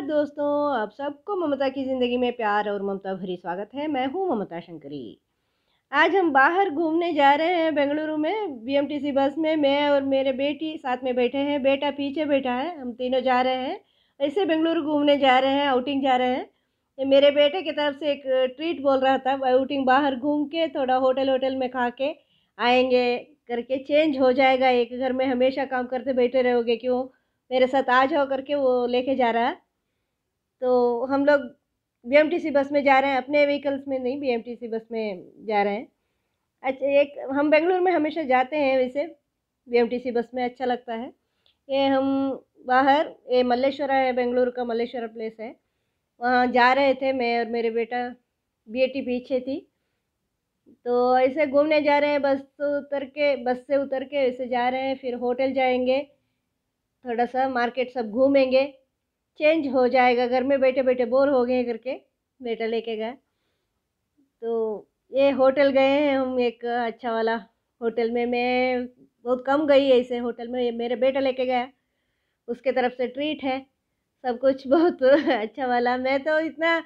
नमस्कार दोस्तों आप सबको ममता की ज़िंदगी में प्यार और ममता भरी स्वागत है मैं हूँ ममता शंकरी आज हम बाहर घूमने जा रहे हैं बेंगलुरु में बीएमटीसी बस में मैं और मेरे बेटी साथ में बैठे हैं बेटा पीछे बैठा है हम तीनों जा रहे हैं ऐसे बेंगलुरु घूमने जा रहे हैं आउटिंग जा रहे हैं मेरे बेटे की तरफ से एक ट्रीट बोल रहा था आउटिंग बाहर घूम के थोड़ा होटल होटल में खा के आएंगे करके चेंज हो जाएगा एक घर में हमेशा काम करते बैठे रहोगे क्यों मेरे साथ आ जाओ करके वो लेके जा रहा है तो हम लोग बीएमटीसी बस में जा रहे हैं अपने व्हीकल्स में नहीं बीएमटीसी बस में जा रहे हैं अच्छा एक हम बेंगलुरु में हमेशा जाते हैं वैसे बीएमटीसी बस में अच्छा लगता है ये हम बाहर ये मल्लेश्वरा है बेंगलुरु का मल्लेश्वरा प्लेस है वहाँ जा रहे थे मैं और मेरे बेटा बी पीछे थी तो ऐसे घूमने जा रहे हैं बस तो उतर के बस से उतर के ऐसे जा रहे हैं फिर होटल जाएंगे थोड़ा सा मार्केट सब घूमेंगे चेंज हो जाएगा घर में बैठे बैठे बोर हो गए करके बेटा लेके गए तो ये होटल गए हैं हम एक अच्छा वाला होटल में मैं बहुत कम गई ऐसे होटल में मेरे बेटा लेके गया उसके तरफ से ट्रीट है सब कुछ बहुत अच्छा वाला मैं तो इतना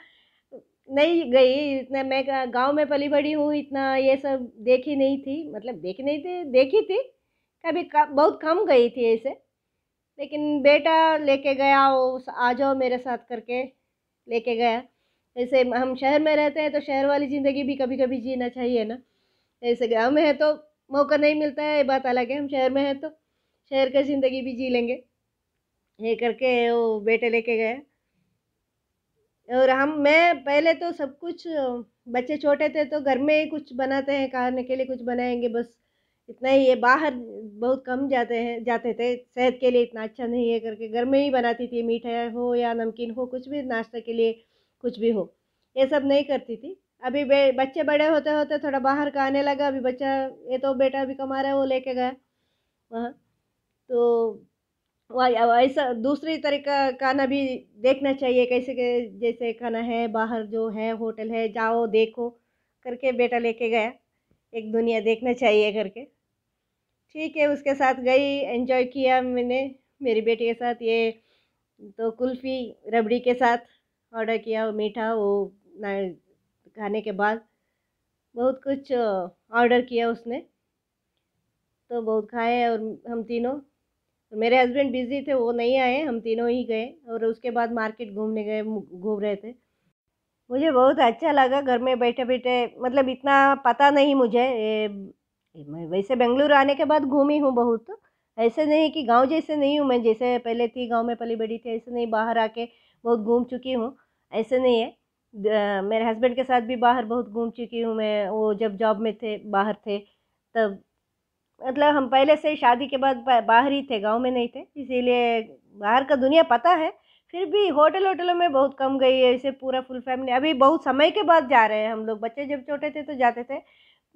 नहीं गई इतना मैं गांव में पली बड़ी हूँ इतना ये सब देखी नहीं थी मतलब देखी नहीं थी देखी थी कभी बहुत कम गई थी ऐसे लेकिन बेटा लेके गया वो आ जाओ मेरे साथ करके लेके गया ऐसे हम शहर में रहते हैं तो शहर वाली ज़िंदगी भी कभी कभी जीना चाहिए ना ऐसे गाँव में है तो मौका नहीं मिलता है ये बात अलग है हम शहर में हैं तो शहर का ज़िंदगी भी जी लेंगे ये करके वो बेटे लेके गए और हम मैं पहले तो सब कुछ बच्चे छोटे थे तो घर में ही कुछ बनाते हैं खाने के लिए कुछ बनाएंगे बस इतना ही ये बाहर बहुत कम जाते हैं जाते थे सेहत के लिए इतना अच्छा नहीं है करके घर में ही बनाती थी मीठा हो या नमकीन हो कुछ भी नाश्ता के लिए कुछ भी हो ये सब नहीं करती थी अभी बच्चे बड़े होते होते थोड़ा बाहर का आने लगा अभी बच्चा ये तो बेटा अभी कमा रहा है वो लेके गया वहाँ तो ऐसा दूसरी तरीका खाना भी देखना चाहिए कैसे के जैसे खाना है बाहर जो है होटल है जाओ देखो करके बेटा लेके गया एक दुनिया देखना चाहिए करके ठीक है उसके साथ गई एंजॉय किया मैंने मेरी बेटी के साथ ये तो कुल्फ़ी रबड़ी के साथ ऑर्डर किया वो मीठा वो खाने के बाद बहुत कुछ ऑर्डर किया उसने तो बहुत खाए और हम तीनों मेरे हस्बैंड बिज़ी थे वो नहीं आए हम तीनों ही गए और उसके बाद मार्केट घूमने गए घूम रहे थे मुझे बहुत अच्छा लगा घर में बैठे बैठे मतलब इतना पता नहीं मुझे मैं वैसे बेंगलुरु आने के बाद घूमी हूँ बहुत ऐसे नहीं कि गांव जैसे नहीं हूँ मैं जैसे पहले थी गांव में पली बड़ी थी ऐसे नहीं बाहर आके बहुत घूम चुकी हूँ ऐसे नहीं है द, मेरे हस्बैंड के साथ भी बाहर बहुत घूम चुकी हूँ मैं वो जब जॉब में थे बाहर थे तब मतलब हम पहले से शादी के बाद बाहर ही थे गाँव में नहीं थे इसीलिए बाहर का दुनिया पता है फिर भी होटल होटलों में बहुत कम गई है ऐसे पूरा फुल फैमिली अभी बहुत समय के बाद जा रहे हैं हम लोग बच्चे जब छोटे थे तो जाते थे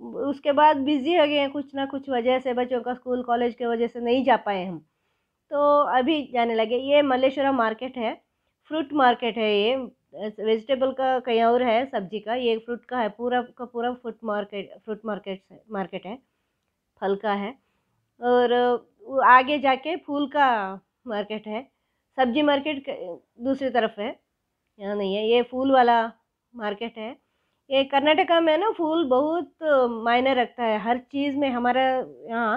उसके बाद बिज़ी हो गए हैं कुछ ना कुछ वजह से बच्चों का स्कूल कॉलेज के वजह से नहीं जा पाए हम तो अभी जाने लगे ये मलेश्वरा मार्केट है फ्रूट मार्केट है ये वेजिटेबल का कहीं और है सब्जी का ये फ्रूट का है पूरा का पूरा फ्रूट मार्केट फ्रूट मार्केट है मार्केट है फल का है और आगे जाके फूल का मार्केट है सब्जी मार्केट दूसरी तरफ है यहाँ नहीं है ये फूल वाला मार्केट है ये कर्नाटका में ना फूल बहुत मायने रखता है हर चीज़ में हमारा यहाँ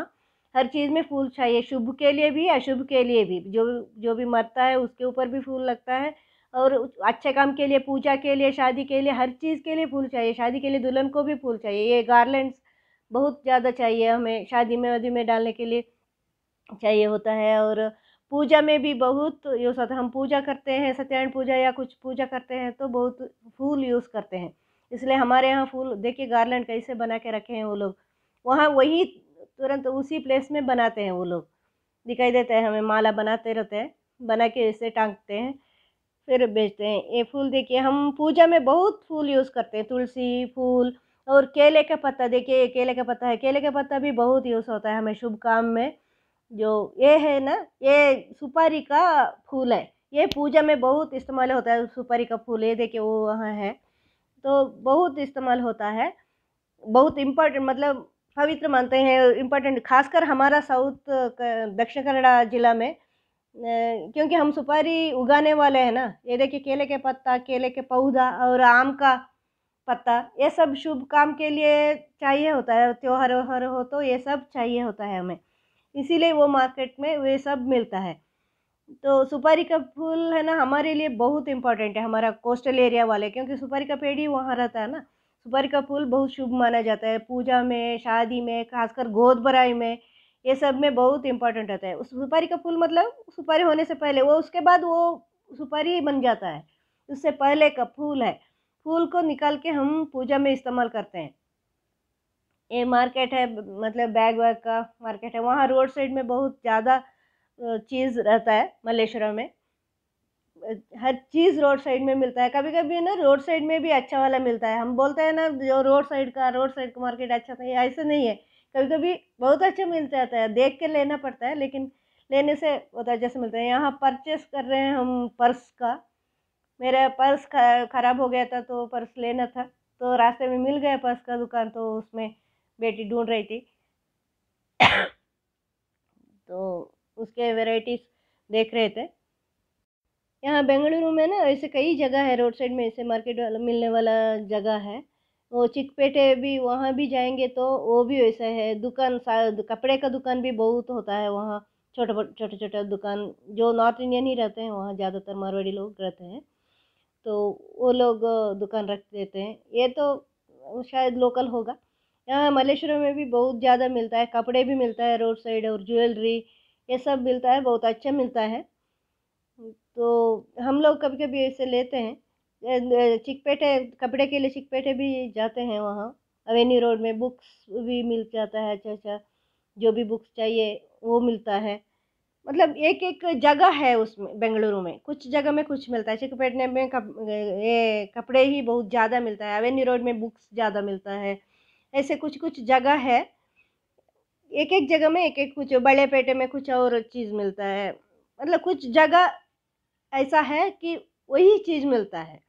हर चीज़ में फूल चाहिए शुभ के लिए भी अशुभ के लिए भी जो जो भी मरता है उसके ऊपर भी फूल लगता है और अच्छे काम के लिए पूजा के लिए शादी के लिए हर चीज़ के लिए फूल चाहिए शादी के लिए दुल्हन को भी फूल चाहिए ये गार्लैंड्स बहुत ज़्यादा चाहिए हमें शादी में वादी में डालने के लिए चाहिए होता है और पूजा में भी बहुत यूज़ होता है हम पूजा करते हैं सत्यनारायण पूजा या कुछ पूजा करते हैं तो बहुत फूल यूज़ करते हैं इसलिए हमारे यहाँ फूल देखिए गार्लैंड कैसे बना के रखे हैं वो लोग वहाँ वही तुरंत उसी प्लेस में बनाते हैं वो लोग दिखाई देते हैं हमें माला बनाते रहते हैं बना के इसे टांगते हैं फिर बेचते हैं ये फूल देखिए हम पूजा में बहुत फूल यूज़ करते हैं तुलसी फूल और केले का पत्ता देखिए ये केले का पत्ता है केले का पत्ता भी बहुत यूज़ होता है हमें शुभ काम में जो ये है ना ये सुपारी का फूल है ये पूजा में बहुत इस्तेमाल होता है सुपारी का फूल ये देखिए वो वहाँ है तो बहुत इस्तेमाल होता है बहुत इम्पोर्टेंट मतलब पवित्र मानते हैं इम्पोर्टेंट खासकर हमारा साउथ दक्षिण कन्नड़ा जिला में क्योंकि हम सुपारी उगाने वाले हैं ना ये देखिए केले के पत्ता केले के पौधा और आम का पत्ता ये सब शुभ काम के लिए चाहिए होता है त्यौहार व्यवहार हो तो ये सब चाहिए होता है हमें इसीलिए वो मार्केट में ये सब मिलता है तो सुपारी का फूल है ना हमारे लिए बहुत इंपॉर्टेंट है हमारा कोस्टल एरिया वाले क्योंकि सुपारी का पेड़ ही वहाँ रहता है ना सुपारी का फूल बहुत शुभ माना जाता है पूजा में शादी में खासकर गोद भराई में ये सब में बहुत इंपॉर्टेंट रहता है उस सुपारी का फूल मतलब सुपारी होने से पहले वो उसके बाद वो सुपारी बन जाता है उससे पहले का फूल है फूल को निकाल के हम पूजा में इस्तेमाल करते हैं ये मार्केट है मतलब बैग वैग का मार्केट है वहाँ रोड साइड में बहुत ज़्यादा चीज़ रहता है मलेश्वरा में हर चीज़ रोड साइड में मिलता है कभी कभी ना रोड साइड में भी अच्छा वाला मिलता है हम बोलते हैं ना जो रोड साइड का रोड साइड का मार्केट अच्छा था है ऐसा नहीं है कभी कभी बहुत अच्छा मिल जाता है देख के लेना पड़ता है लेकिन लेने से बहुत अच्छे से मिलता है यहाँ परचेस कर रहे हैं हम पर्स का मेरा पर्स ख़राब हो गया था तो पर्स लेना था तो रास्ते में मिल गया पर्स का दुकान तो उसमें बेटी ढूंढ रही थी तो उसके वेराइटीज़ देख रहे थे यहाँ बेंगलुरु में ना ऐसे कई जगह है रोड साइड में ऐसे मार्केट वाला मिलने वाला जगह है वो चिकपेटे भी वहाँ भी जाएंगे तो वो भी वैसा है दुकान कपड़े का दुकान भी बहुत होता है वहाँ छोटा छोटे छोटे दुकान जो नॉर्थ इंडियन ही रहते हैं वहाँ ज़्यादातर मारवाड़ी लोग रहते हैं तो वो लोग दुकान रख देते हैं ये तो शायद लोकल होगा यहाँ मलेश्वर में भी बहुत ज़्यादा मिलता है कपड़े भी मिलता है रोड साइड और ज्वेलरी ये सब मिलता है बहुत अच्छा मिलता है तो हम लोग कभी कभी ऐसे लेते हैं चिकपेटे कपड़े के लिए चिकपेटे भी जाते हैं वहाँ अवेन्यू रोड में बुक्स भी मिल जाता है अच्छा अच्छा जो भी बुक्स चाहिए वो मिलता है मतलब एक एक जगह है उसमें बेंगलुरु में कुछ जगह में कुछ मिलता है चिकपेटने में कप, ये कपड़े ही बहुत ज़्यादा मिलता है अवेन्यू रोड में बुक्स ज़्यादा मिलता है ऐसे कुछ कुछ जगह है एक एक जगह में एक एक कुछ बड़े पेटे में कुछ और चीज़ मिलता है मतलब कुछ जगह ऐसा है कि वही चीज़ मिलता है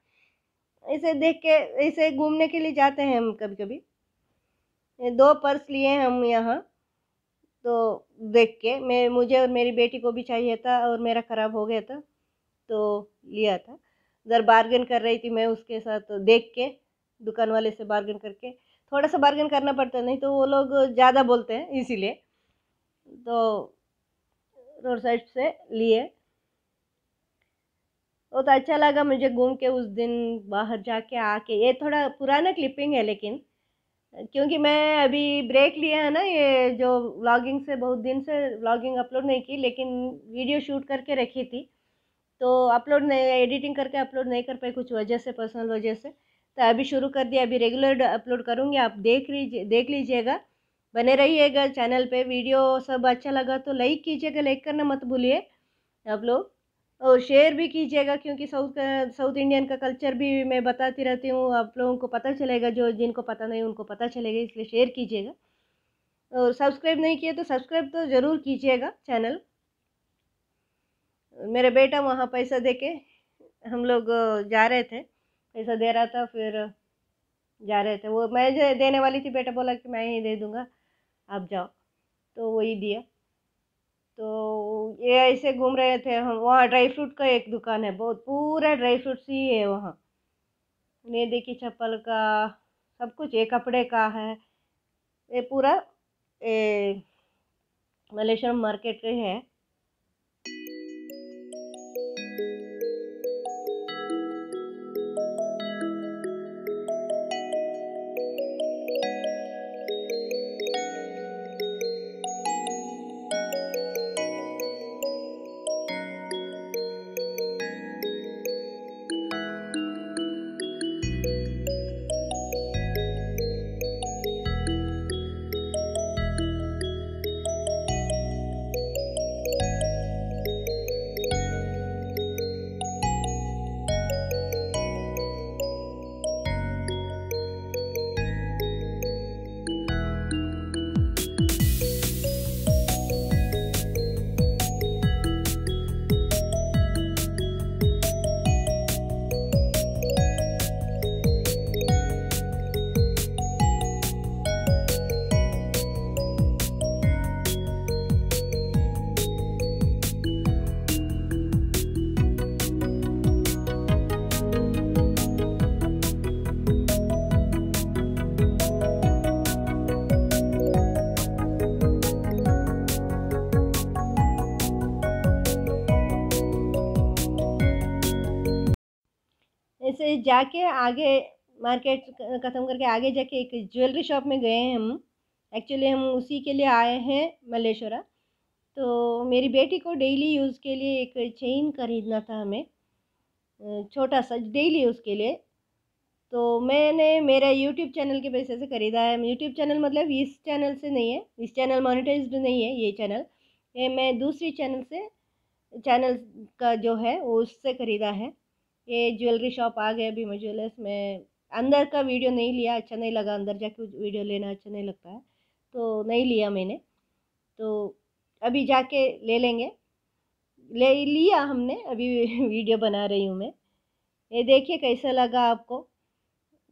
इसे देख के इसे घूमने के लिए जाते हैं हम कभी कभी दो पर्स लिए हम यहाँ तो देख के मैं मुझे और मेरी बेटी को भी चाहिए था और मेरा ख़राब हो गया था तो लिया था जर बार्गेन कर रही थी मैं उसके साथ तो देख के दुकान वाले से बार्गेन करके थोड़ा सा बार्गेन करना पड़ता है नहीं तो वो लोग ज़्यादा बोलते हैं इसीलिए तो रोड साइड से लिए वो तो अच्छा लगा मुझे घूम के उस दिन बाहर जाके आके ये थोड़ा पुराना क्लिपिंग है लेकिन क्योंकि मैं अभी ब्रेक लिया है ना ये जो व्लॉगिंग से बहुत दिन से व्लॉगिंग अपलोड नहीं की लेकिन वीडियो शूट करके रखी थी तो अपलोड नहीं एडिटिंग करके अपलोड नहीं कर पाई कुछ वजह से पर्सनल वजह से तो अभी शुरू कर दिया अभी रेगुलर अपलोड करूँगी आप देख लीजिए देख लीजिएगा बने रहिएगा चैनल पे वीडियो सब अच्छा लगा तो लाइक कीजिएगा लाइक करना मत भूलिए आप लोग और शेयर भी कीजिएगा क्योंकि साउथ साउथ इंडियन का कल्चर भी मैं बताती रहती हूँ आप लोगों को पता चलेगा जो जिनको पता नहीं उनको पता चलेगा इसलिए शेयर कीजिएगा और सब्सक्राइब नहीं किए तो सब्सक्राइब तो ज़रूर कीजिएगा चैनल मेरे बेटा वहाँ पैसा दे के हम लोग जा रहे थे पैसा दे रहा था फिर जा रहे थे वो मैं जो देने वाली थी बेटा बोला कि मैं ही दे दूँगा आप जाओ तो वही दिया तो ये ऐसे घूम रहे थे हम वहाँ ड्राई फ्रूट का एक दुकान है बहुत पूरा ड्राई फ्रूट्स ही है वहाँ ने देखी चप्पल का सब कुछ ये कपड़े का है ये पूरा ए मलेशियन मार्केट के है से जाके आगे मार्केट ख़त्म करके आगे जाके एक ज्वेलरी शॉप में गए हैं हम एक्चुअली हम उसी के लिए आए हैं मलेश्वरा तो मेरी बेटी को डेली यूज़ के लिए एक चेन खरीदना था हमें छोटा सा डेली यूज़ के लिए तो मैंने मेरा यूट्यूब चैनल के पैसे से ख़रीदा है यूट्यूब चैनल मतलब इस चैनल से नहीं है इस चैनल मोनिटाइज्ड नहीं है ये चैनल ये मैं दूसरी चैनल से चैनल का जो है वो उससे ख़रीदा है ये ज्वेलरी शॉप आ गया भीमा ज्वेलर्स में अंदर का वीडियो नहीं लिया अच्छा नहीं लगा अंदर जाके वीडियो लेना अच्छा नहीं लगता है तो नहीं लिया मैंने तो अभी जाके ले लेंगे ले लिया हमने अभी वीडियो बना रही हूँ मैं ये देखिए कैसा लगा आपको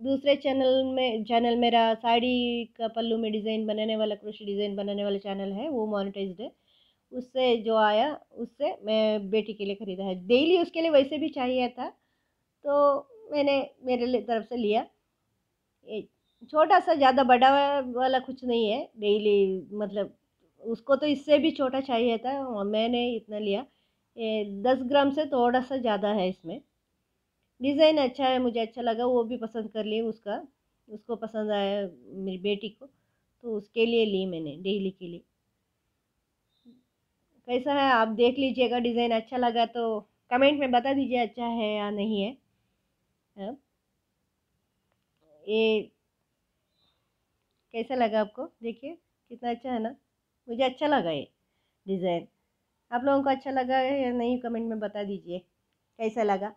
दूसरे चैनल में चैनल मेरा साड़ी का पल्लू में डिज़ाइन बनाने वाला क्रोशी डिज़ाइन बनाने वाला चैनल है वो मोनिटाइज है उससे जो आया उससे मैं बेटी के लिए ख़रीदा है डेली उसके लिए वैसे भी चाहिए था तो मैंने मेरे तरफ से लिया ये छोटा सा ज़्यादा बड़ा वाला कुछ नहीं है डेली मतलब उसको तो इससे भी छोटा चाहिए था और मैंने इतना लिया ये दस ग्राम से थोड़ा सा ज़्यादा है इसमें डिज़ाइन अच्छा है मुझे अच्छा लगा वो भी पसंद कर ली उसका उसको पसंद आया मेरी बेटी को तो उसके लिए ली मैंने डेली के लिए कैसा है आप देख लीजिएगा डिज़ाइन अच्छा लगा तो कमेंट में बता दीजिए अच्छा है या नहीं है हाँ। ये कैसा लगा आपको देखिए कितना अच्छा है ना मुझे अच्छा लगा ये डिज़ाइन आप लोगों को अच्छा लगा है या नहीं कमेंट में बता दीजिए कैसा लगा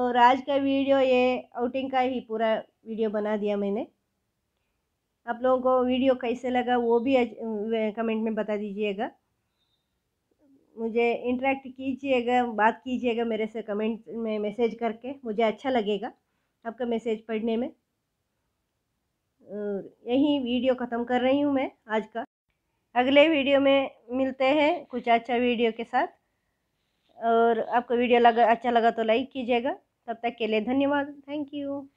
और आज का वीडियो ये आउटिंग का ही पूरा वीडियो बना दिया मैंने आप लोगों को वीडियो कैसे लगा वो भी कमेंट में बता दीजिएगा मुझे इंटरेक्ट कीजिएगा बात कीजिएगा मेरे से कमेंट में मैसेज करके मुझे अच्छा लगेगा आपका मैसेज पढ़ने में यही वीडियो ख़त्म कर रही हूँ मैं आज का अगले वीडियो में मिलते हैं कुछ अच्छा वीडियो के साथ और आपको वीडियो लगा अच्छा लगा तो लाइक कीजिएगा तब तक के लिए धन्यवाद थैंक यू